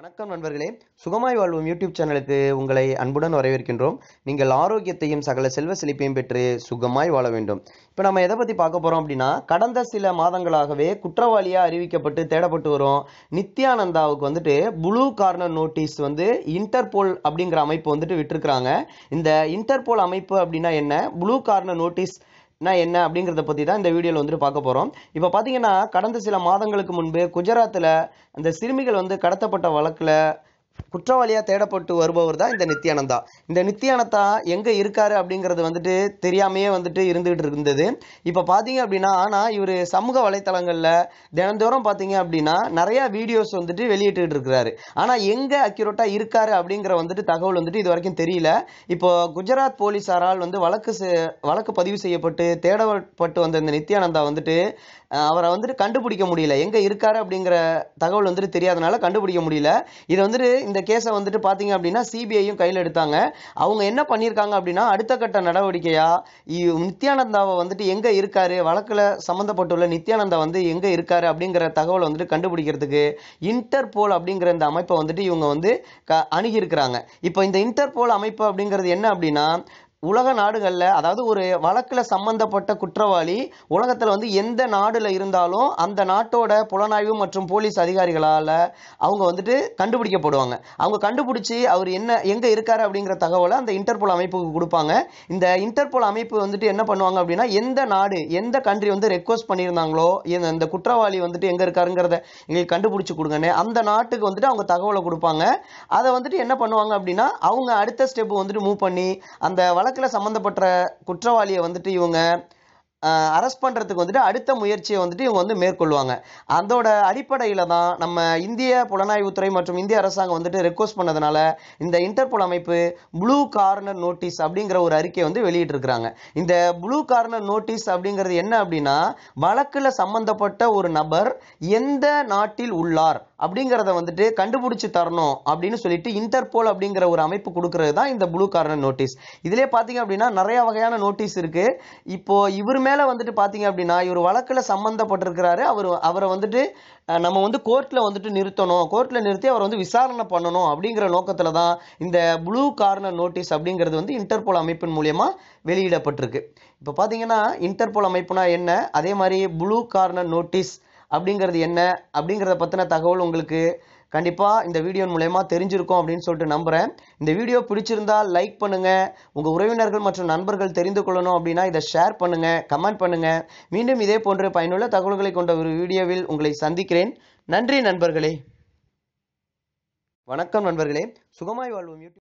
வணக்கம் நண்பர்களே சுகமாய் வாழ்வும் யூடியூப் சேனலுக்கு உங்களை அன்புடன் வரவேற்கின்றோம் நீங்கள் ஆரோக்கியத்தையும் சகல செல்வ செழிப்பையும் பெற்று சுகமாய் வாழ வேண்டும் இப்போ நம்ம எதை பற்றி பார்க்க போகிறோம் அப்படின்னா கடந்த சில மாதங்களாகவே குற்றவாளியாக அறிவிக்கப்பட்டு தேடப்பட்டு வரும் நித்யானந்தாவுக்கு வந்துட்டு ப்ளூ கார்னர் நோட்டீஸ் வந்து இன்டர்போல் அப்படிங்கிற அமைப்பு வந்துட்டு விட்டுருக்குறாங்க இந்த இன்டர்போல் அமைப்பு அப்படின்னா என்ன ப்ளூ கார்னர் நோட்டீஸ் நான் என்ன அப்படிங்கிறத பற்றி தான் இந்த வீடியோவில் வந்துட்டு பார்க்க போகிறோம் இப்போ பார்த்தீங்கன்னா கடந்த சில மாதங்களுக்கு முன்பு குஜராத்தில் அந்த சிறுமிகள் வந்து கடத்தப்பட்ட வழக்கில் குற்றவாளியாக தேடப்பட்டு வருபவர் தான் இந்த நித்யானந்தா இந்த நித்யானந்தா எங்கே இருக்கார் அப்படிங்கிறது வந்துட்டு தெரியாமையே வந்துட்டு இருந்துகிட்டு இருந்தது இப்போ பார்த்தீங்க அப்படின்னா ஆனால் இவர் சமூக வலைத்தளங்களில் தினந்தோறும் பார்த்தீங்க அப்படின்னா நிறையா வீடியோஸ் வந்துட்டு வெளியிட்டுக்கிட்டு இருக்கிறாரு ஆனால் எங்கே அக்யூரேட்டாக இருக்கார் அப்படிங்கிற வந்துட்டு தகவல் வந்துட்டு இது வரைக்கும் தெரியல இப்போ குஜராத் போலீஸாரால் வந்து வழக்கு வழக்கு பதிவு செய்யப்பட்டு தேடப்பட்டு வந்த இந்த நித்யானந்தா வந்துட்டு அவரை வந்துட்டு கண்டுபிடிக்க முடியல எங்கே இருக்காரு அப்படிங்கிற தகவல் வந்துட்டு தெரியாதனால கண்டுபிடிக்க முடியல இது வந்துட்டு இந்த கேஸை வந்துட்டு பார்த்தீங்க அப்படின்னா சிபிஐயும் கையில் எடுத்தாங்க அவங்க என்ன பண்ணியிருக்காங்க அப்படின்னா அடுத்த கட்ட நடவடிக்கையாக நித்யானந்தாவை வந்துட்டு எங்கே இருக்கார் வழக்கில் சம்மந்தப்பட்டுள்ள நித்யானந்தா வந்து எங்கே இருக்கார் அப்படிங்கிற தகவலை வந்துட்டு கண்டுபிடிக்கிறதுக்கு இன்டர்போல் அப்படிங்கிற இந்த அமைப்பை வந்துட்டு இவங்க வந்து க அணுகியிருக்கிறாங்க இப்போ இந்த இன்டர்போல் அமைப்பு அப்படிங்கிறது என்ன அப்படின்னா உலக நாடுகளில் அதாவது ஒரு வழக்கில் சம்பந்தப்பட்ட குற்றவாளி உலகத்தில் வந்து எந்த நாடில் இருந்தாலும் அந்த நாட்டோட புலனாய்வு மற்றும் போலீஸ் அதிகாரிகளால் அவங்க வந்துட்டு கண்டுபிடிக்கப்படுவாங்க அவங்க கண்டுபிடிச்சி அவர் என்ன எங்கே இருக்கார் அப்படிங்கிற தகவலை அந்த இன்டர்போல் அமைப்புக்கு கொடுப்பாங்க இந்த இன்டர்போல் அமைப்பு வந்துட்டு என்ன பண்ணுவாங்க அப்படின்னா எந்த நாடு எந்த கண்ட்ரி வந்து ரெக்வஸ்ட் பண்ணியிருந்தாங்களோ இந்த குற்றவாளி வந்துட்டு எங்கே இருக்காருங்கிறத எங்களுக்கு கண்டுபிடிச்சி கொடுங்கன்னு அந்த நாட்டுக்கு வந்துட்டு அவங்க தகவலை கொடுப்பாங்க அதை வந்துட்டு என்ன பண்ணுவாங்க அப்படின்னா அவங்க அடுத்த ஸ்டெப் வந்துட்டு மூவ் பண்ணி அந்த வழக்கு வழக்கில் சம்மந்தப்பட்ட குற்றவாளியை வந்துட்டு இவங்க அரெஸ்ட் பண்ணுறதுக்கு வந்துட்டு அடுத்த முயற்சியை வந்துட்டு இவங்க வந்து மேற்கொள்வாங்க அதோட அடிப்படையில் தான் நம்ம இந்திய புலனாய்வுத்துறை மற்றும் இந்திய அரசாங்கம் வந்துட்டு ரெக்வஸ்ட் பண்ணதுனால இந்த இன்டர்போல் அமைப்பு ப்ளூ கார்னர் நோட்டீஸ் அப்படிங்கிற ஒரு அறிக்கையை வந்து வெளியிட்டிருக்கிறாங்க இந்த ப்ளூ கார்னர் நோட்டீஸ் அப்படிங்கிறது என்ன அப்படின்னா வழக்கில் சம்மந்தப்பட்ட ஒரு நபர் எந்த நாட்டில் உள்ளார் அப்படிங்கிறத வந்துட்டு கண்டுபிடிச்சி தரணும் அப்படின்னு சொல்லிட்டு இன்டர்போல் அப்படிங்கிற ஒரு அமைப்பு கொடுக்கறது தான் இந்த ப்ளூ கார்னர் நோட்டீஸ் இதிலே பார்த்தீங்க அப்படின்னா நிறைய வகையான நோட்டீஸ் இருக்குது இப்போது இவர் மேலே வந்துட்டு பார்த்தீங்க அப்படின்னா இவர் வழக்கில் சம்மந்தப்பட்டிருக்கிறாரு அவர் அவரை வந்துட்டு நம்ம வந்து கோர்ட்டில் வந்துட்டு நிறுத்தணும் கோர்ட்டில் நிறுத்தி அவர் வந்து விசாரணை பண்ணணும் அப்படிங்கிற நோக்கத்தில் தான் இந்த ப்ளூ கார்னர் நோட்டீஸ் அப்படிங்கிறது வந்து இன்டர்போல் அமைப்பின் மூலியமாக வெளியிடப்பட்டிருக்கு இப்போ பார்த்தீங்கன்னா இன்டர்போல் அமைப்புனா என்ன அதே மாதிரி ப்ளூ கார்னர் நோட்டீஸ் அப்படிங்கிறது என்ன அப்படிங்கிறத பற்றின தகவல் உங்களுக்கு கண்டிப்பாக இந்த வீடியோ மூலயமா தெரிஞ்சிருக்கும் அப்படின்னு சொல்லிட்டு நம்புகிறேன் இந்த வீடியோ பிடிச்சிருந்தால் லைக் பண்ணுங்கள் உங்கள் உறவினர்கள் மற்றும் நண்பர்கள் தெரிந்து கொள்ளணும் அப்படின்னா இதை ஷேர் பண்ணுங்கள் கமெண்ட் பண்ணுங்கள் மீண்டும் இதே போன்ற பயனுள்ள தகவல்களை கொண்ட ஒரு வீடியோவில் உங்களை சந்திக்கிறேன் நன்றி நண்பர்களே வணக்கம் நண்பர்களே சுகமாய் வாழ்வோம் யூடியூப்